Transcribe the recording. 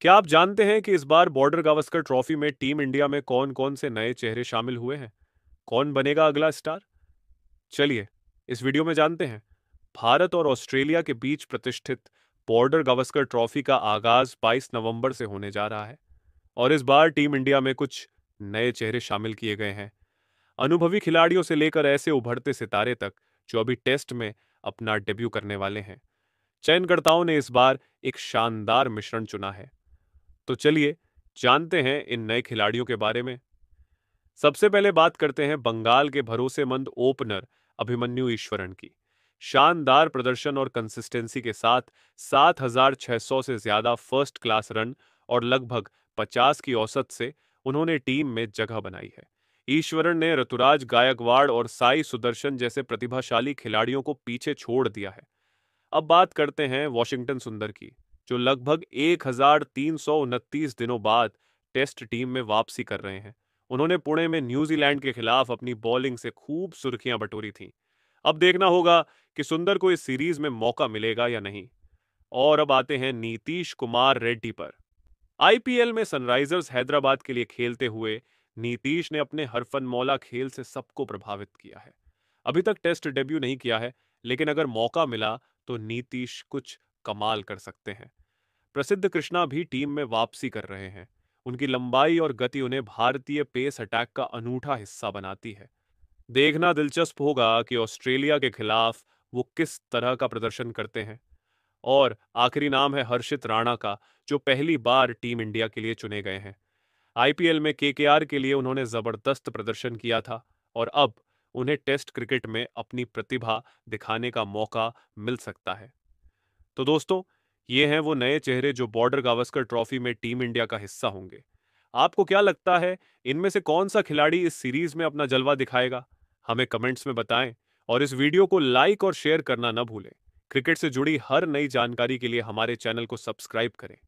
क्या आप जानते हैं कि इस बार बॉर्डर गावस्कर ट्रॉफी में टीम इंडिया में कौन कौन से नए चेहरे शामिल हुए हैं कौन बनेगा अगला स्टार चलिए इस वीडियो में जानते हैं भारत और ऑस्ट्रेलिया के बीच प्रतिष्ठित बॉर्डर गावस्कर ट्रॉफी का आगाज 22 नवंबर से होने जा रहा है और इस बार टीम इंडिया में कुछ नए चेहरे शामिल किए गए हैं अनुभवी खिलाड़ियों से लेकर ऐसे उभरते सितारे तक जो अभी टेस्ट में अपना डेब्यू करने वाले हैं चयनकर्ताओं ने इस बार एक शानदार मिश्रण चुना है तो चलिए जानते हैं इन नए खिलाड़ियों के बारे में सबसे पहले बात करते हैं बंगाल के भरोसेमंद ओपनर अभिमन्यु ईश्वरन की शानदार प्रदर्शन और कंसिस्टेंसी के साथ 7,600 से ज्यादा फर्स्ट क्लास रन और लगभग 50 की औसत से उन्होंने टीम में जगह बनाई है ईश्वरन ने ऋतुराज गायकवाड़ और साई सुदर्शन जैसे प्रतिभाशाली खिलाड़ियों को पीछे छोड़ दिया है अब बात करते हैं वॉशिंगटन सुंदर की जो लगभग एक दिनों बाद टेस्ट टीम में वापसी कर रहे हैं उन्होंने पुणे में न्यूजीलैंड के खिलाफ अपनी बॉलिंग से खूब सुर्खियां बटोरी थीं अब देखना होगा कि सुंदर को इस सीरीज में मौका मिलेगा या नहीं और अब आते हैं नीतीश कुमार रेड्डी पर आईपीएल में सनराइजर्स हैदराबाद के लिए खेलते हुए नीतीश ने अपने हरफन मौला खेल से सबको प्रभावित किया है अभी तक टेस्ट डेब्यू नहीं किया है लेकिन अगर मौका मिला तो नीतीश कुछ कमाल कर सकते हैं प्रसिद्ध कृष्णा भी टीम में वापसी कर रहे हैं उनकी लंबाई और गति उन्हें भारतीय पेस अटैक का अनूठा हिस्सा बनाती है देखना दिलचस्प होगा कि ऑस्ट्रेलिया के खिलाफ वो किस तरह का प्रदर्शन करते हैं और आखिरी नाम है हर्षित राणा का जो पहली बार टीम इंडिया के लिए चुने गए हैं आईपीएल में केकेआर के लिए उन्होंने जबरदस्त प्रदर्शन किया था और अब उन्हें टेस्ट क्रिकेट में अपनी प्रतिभा दिखाने का मौका मिल सकता है तो दोस्तों ये हैं वो नए चेहरे जो बॉर्डर गावस्कर ट्रॉफी में टीम इंडिया का हिस्सा होंगे आपको क्या लगता है इनमें से कौन सा खिलाड़ी इस सीरीज में अपना जलवा दिखाएगा हमें कमेंट्स में बताएं और इस वीडियो को लाइक और शेयर करना न भूलें क्रिकेट से जुड़ी हर नई जानकारी के लिए हमारे चैनल को सब्सक्राइब करें